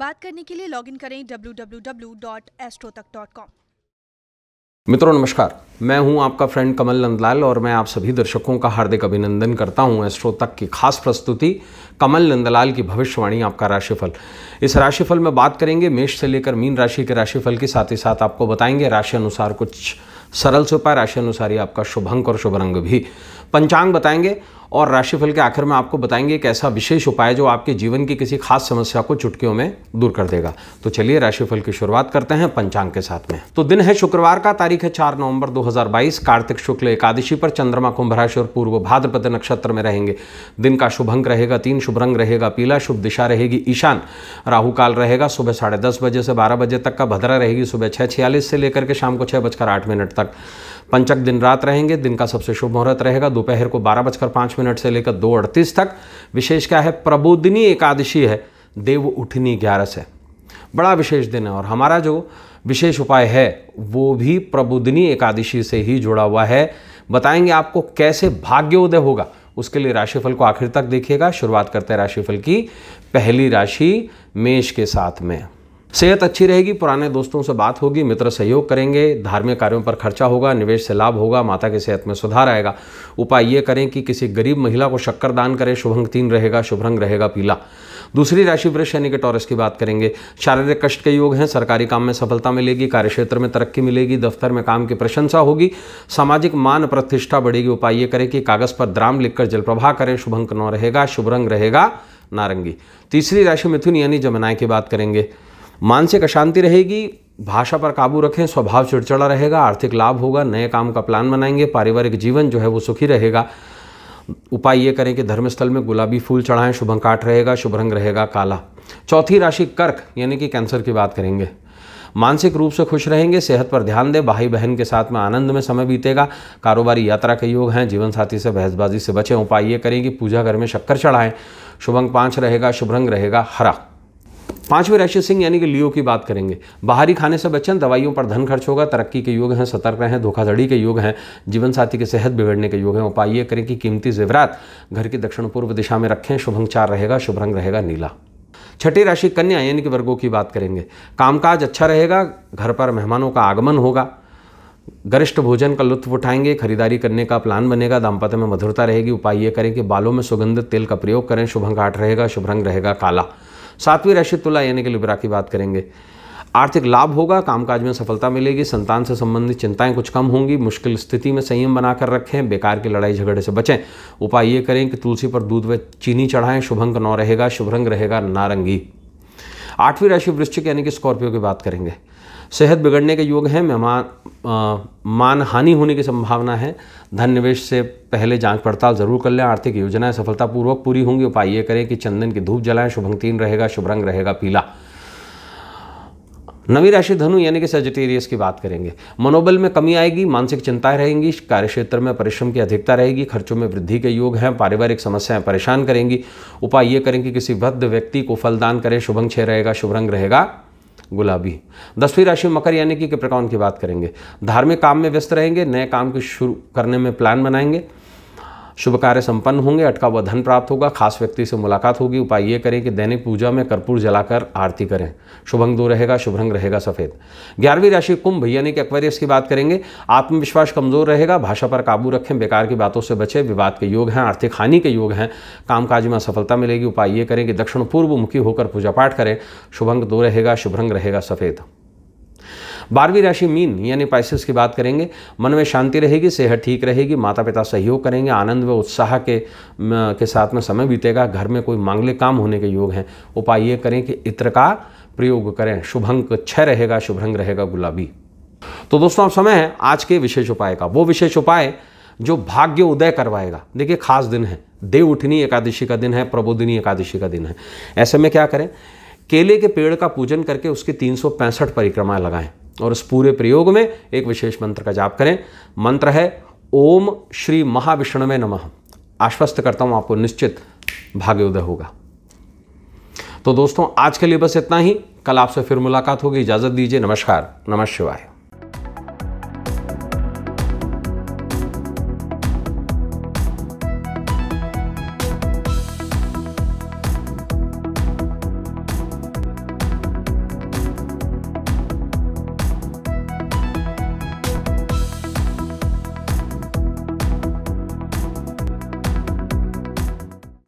बात करने के लिए लॉगिन करें www.astrotak.com मित्रों नमस्कार मैं हूं आपका फ्रेंड कमल नंदलाल और मैं आप सभी दर्शकों का हार्दिक अभिनंदन करता हूं एस्ट्रो तक की खास प्रस्तुति कमल नंदलाल की भविष्यवाणी आपका राशिफल इस राशिफल में बात करेंगे मेष से लेकर मीन राशि के राशिफल के साथ ही साथ आपको बताएंगे राशि अनुसार कुछ सरल से उपाय राशि अनुसार ही आपका शुभ अंक और शुभ रंग भी पंचांग बताएंगे और राशिफल के आखिर में आपको बताएंगे एक ऐसा विशेष उपाय जो आपके जीवन की किसी खास समस्या को चुटकियों में दूर कर देगा तो चलिए राशिफल की शुरुआत करते हैं पंचांग के साथ में तो दिन है शुक्रवार का तारीख है चार नवंबर 2022 कार्तिक शुक्ल एकादशी पर चंद्रमा कुंभ राशि और पूर्व भाद्रपद नक्षत्र में रहेंगे दिन का शुभ अंक रहेगा तीन शुभ रंग रहेगा पीला शुभ दिशा रहेगी ईशान राहुकाल रहेगा सुबह साढ़े दस बजे से बारह बजे तक का भद्रा रहेगी सुबह छः छियालीस से लेकर के शाम को छः बजकर आठ मिनट तक पंचक दिन रात रहेंगे दिन का सबसे शुभ मुहूर्त रहेगा दोपहर को बारह बजकर पाँच मिनट से लेकर दो अड़तीस तक विशेष क्या है प्रबोधिनी एकादशी है देव उठनी ग्यारस है बड़ा विशेष दिन है और हमारा जो विशेष उपाय है वो भी प्रबोधिनी एकादशी से ही जुड़ा हुआ है बताएंगे आपको कैसे भाग्योदय होगा उसके लिए राशिफल को आखिर तक देखिएगा शुरुआत करते हैं राशिफल की पहली राशि मेष के साथ में सेहत अच्छी रहेगी पुराने दोस्तों से बात होगी मित्र सहयोग करेंगे धार्मिक कार्यों पर खर्चा होगा निवेश से लाभ होगा माता की सेहत में सुधार आएगा उपाय ये करें कि किसी गरीब महिला को शक्कर दान करें शुभंग तीन रहेगा शुभरंग रहेगा पीला दूसरी राशि वृक्ष यानी कि टॉरस की बात करेंगे शारीरिक कष्ट के योग हैं सरकारी काम में सफलता मिलेगी कार्यक्षेत्र में तरक्की मिलेगी दफ्तर में काम की प्रशंसा होगी सामाजिक मान प्रतिष्ठा बढ़ेगी उपाय ये करें कि कागज पर द्राम लिखकर जलप्रभा करें शुभ नौ रहेगा शुभ रंग रहेगा नारंगी तीसरी राशि मिथुन यानी जमनाय की बात करेंगे मानसिक अशांति रहेगी भाषा पर काबू रखें स्वभाव चिड़चिड़ा रहेगा आर्थिक लाभ होगा नए काम का प्लान बनाएंगे पारिवारिक जीवन जो है वो सुखी रहेगा उपाय ये करें कि धर्मस्थल में गुलाबी फूल चढ़ाएं शुभ अंकाट रहेगा शुभ रंग रहेगा काला चौथी राशि कर्क यानी कि कैंसर की बात करेंगे मानसिक रूप से खुश रहेंगे सेहत पर ध्यान दें भाई बहन के साथ में आनंद में समय बीतेगा कारोबारी यात्रा के योग हैं जीवन साथी से बहसबाजी से बचें उपाय ये करें कि पूजा घर में शक्कर चढ़ाएं शुभ अंक रहेगा शुभ रंग रहेगा हरा पांचवें राशि सिंह यानी कि लियो की बात करेंगे बाहरी खाने से बचें दवाइयों पर धन खर्च होगा तरक्की के योग हैं सतर्क रहें धोखाधड़ी के योग हैं जीवन साथी की सेहत बिगड़ने के योग हैं उपाय ये करें कि कीमती जेवरात घर की दक्षिण पूर्व दिशा में रखें शुभंगचार रहेगा शुभ रंग रहेगा नीला छठी राशि कन्या यानी कि वर्गों की बात करेंगे कामकाज अच्छा रहेगा घर पर मेहमानों का आगमन होगा गरिष्ठ भोजन का लुत्फ उठाएंगे खरीदारी करने का प्लान बनेगा दाम्पत्य में मधुरता रहेगी उपाय ये करें कि बालों में सुगंधित तेल का प्रयोग करें शुभ आठ रहेगा शुभ रंग रहेगा काला सातवीं राशि तुला यानी कि लिब्रा की बात करेंगे आर्थिक लाभ होगा कामकाज में सफलता मिलेगी संतान से संबंधित चिंताएं कुछ कम होंगी मुश्किल स्थिति में संयम बनाकर रखें बेकार की लड़ाई झगड़े से बचें उपाय ये करें कि तुलसी पर दूध व चीनी चढ़ाएं शुभंग नौ रहेगा शुभ रंग रहेगा नारंगी आठवीं राशि वृश्चिक यानी कि स्कॉर्पियो की बात करेंगे सेहत बिगड़ने के योग हैं मेहमान मान हानि होने की संभावना है धन निवेश से पहले जांच पड़ताल जरूर कर लें आर्थिक योजनाएं सफलतापूर्वक पूरी होंगी उपाय ये करें कि चंदन की धूप जलाएं तीन रहेगा शुभ रंग रहेगा पीला नवी राशि धनु यानी कि सजिटेरियस की बात करेंगे मनोबल में कमी आएगी मानसिक चिंताएं रहेंगी कार्यक्षेत्र में परिश्रम की अधिकता रहेगी खर्चों में वृद्धि के योग हैं पारिवारिक समस्याएं परेशान करेंगी उपाय ये करें कि किसी वृद्ध व्यक्ति को फलदान करें शुभंग छह रहेगा शुभ रंग रहेगा गुलाबी दसवीं राशि मकर यानी कि प्रकौन की बात करेंगे धार्मिक काम में व्यस्त रहेंगे नए काम की शुरू करने में प्लान बनाएंगे शुभ कार्य संपन्न होंगे अटका हुआ धन प्राप्त होगा खास व्यक्ति से मुलाकात होगी उपाय ये करें कि दैनिक पूजा में कर्पूर जलाकर आरती करें शुभ अंग दो रहेगा शुभ रंग रहेगा सफ़ेद ग्यारहवीं राशि कुंभ यानी कि एक्वेरियस की बात करेंगे आत्मविश्वास कमजोर रहेगा भाषा पर काबू रखें बेकार की बातों से बचें विवाद के योग हैं आर्थिक हानि के योग हैं कामकाज में सफलता मिलेगी उपाय ये करें कि दक्षिण पूर्व मुखी होकर पूजा पाठ करें शुभ अंग दो रहेगा शुभ रंग रहेगा सफ़ेद बारहवीं राशि मीन यानी पाइसिस की बात करेंगे मन में शांति रहेगी सेहत ठीक रहेगी माता पिता सहयोग करेंगे आनंद व उत्साह के के साथ में समय बीतेगा घर में कोई मांगलिक काम होने के योग हैं उपाय ये करें कि इत्र का प्रयोग करें शुभ अंक रहेगा शुभ रहेगा गुलाबी तो दोस्तों अब समय है आज के विशेष उपाय का वो विशेष उपाय जो भाग्य उदय करवाएगा देखिए खास दिन है देव उठनी एकादशी का दिन है प्रबोधिनी एकादशी का दिन है ऐसे में क्या करें केले के पेड़ का पूजन करके उसकी तीन परिक्रमाएं लगाएं और उस पूरे प्रयोग में एक विशेष मंत्र का जाप करें मंत्र है ओम श्री में नमः आश्वस्त करता हूं आपको निश्चित भाग्योदय होगा तो दोस्तों आज के लिए बस इतना ही कल आपसे फिर मुलाकात होगी इजाज़त दीजिए नमस्कार नमः शिवाय